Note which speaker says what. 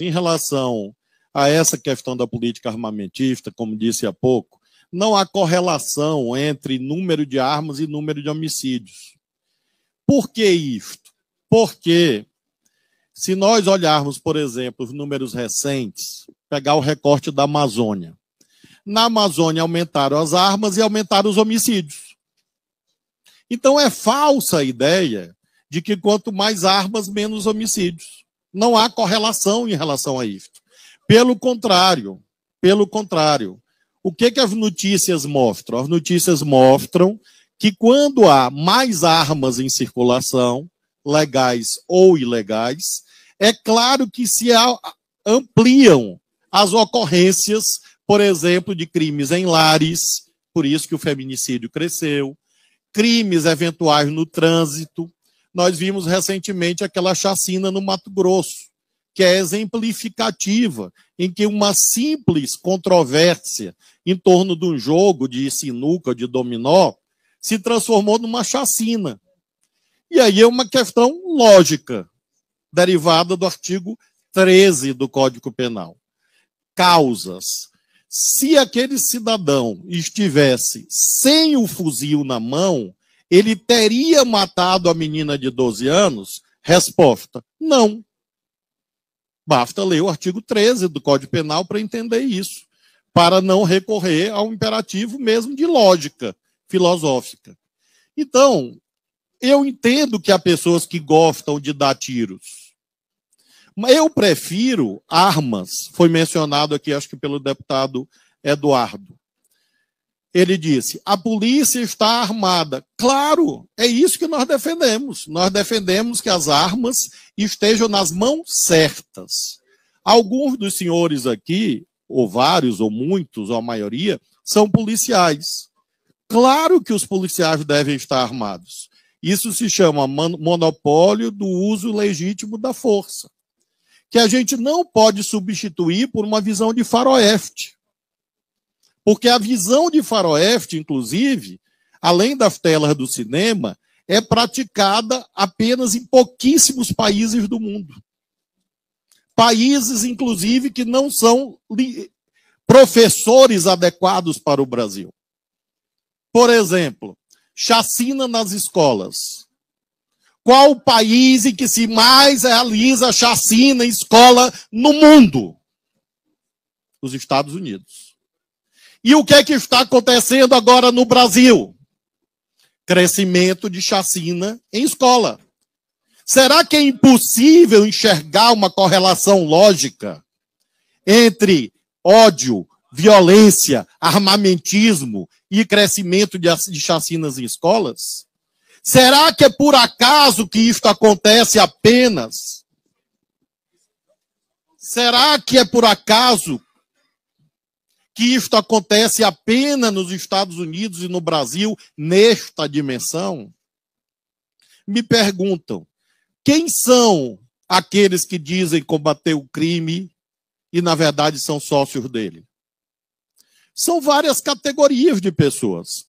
Speaker 1: Em relação a essa questão da política armamentista, como disse há pouco, não há correlação entre número de armas e número de homicídios. Por que isto? Porque, se nós olharmos, por exemplo, os números recentes, pegar o recorte da Amazônia. Na Amazônia aumentaram as armas e aumentaram os homicídios. Então é falsa a ideia de que quanto mais armas, menos homicídios não há correlação em relação a isto. Pelo contrário, pelo contrário. O que, que as notícias mostram? As notícias mostram que quando há mais armas em circulação, legais ou ilegais, é claro que se ampliam as ocorrências, por exemplo, de crimes em lares, por isso que o feminicídio cresceu, crimes eventuais no trânsito, nós vimos recentemente aquela chacina no Mato Grosso, que é exemplificativa, em que uma simples controvérsia em torno de um jogo de sinuca, de dominó, se transformou numa chacina. E aí é uma questão lógica, derivada do artigo 13 do Código Penal. Causas. Se aquele cidadão estivesse sem o fuzil na mão, ele teria matado a menina de 12 anos? Resposta: não. Basta ler o artigo 13 do Código Penal para entender isso, para não recorrer ao imperativo mesmo de lógica filosófica. Então, eu entendo que há pessoas que gostam de dar tiros. Eu prefiro armas, foi mencionado aqui, acho que pelo deputado Eduardo. Ele disse: a polícia está armada. Claro, é isso que nós defendemos. Nós defendemos que as armas estejam nas mãos certas. Alguns dos senhores aqui, ou vários, ou muitos, ou a maioria, são policiais. Claro que os policiais devem estar armados. Isso se chama monopólio do uso legítimo da força, que a gente não pode substituir por uma visão de faroeste. Porque a visão de faroeste, inclusive, além das telas do cinema, é praticada apenas em pouquíssimos países do mundo. Países, inclusive, que não são professores adequados para o Brasil. Por exemplo, chacina nas escolas. Qual o país em que se mais realiza chacina em escola no mundo? Os Estados Unidos. E o que é que está acontecendo agora no Brasil? Crescimento de chacina em escola. Será que é impossível enxergar uma correlação lógica entre ódio, violência, armamentismo e crescimento de chacinas em escolas? Será que é por acaso que isto acontece apenas? Será que é por acaso que isto acontece apenas nos Estados Unidos e no Brasil, nesta dimensão, me perguntam: quem são aqueles que dizem combater o crime e, na verdade, são sócios dele? São várias categorias de pessoas.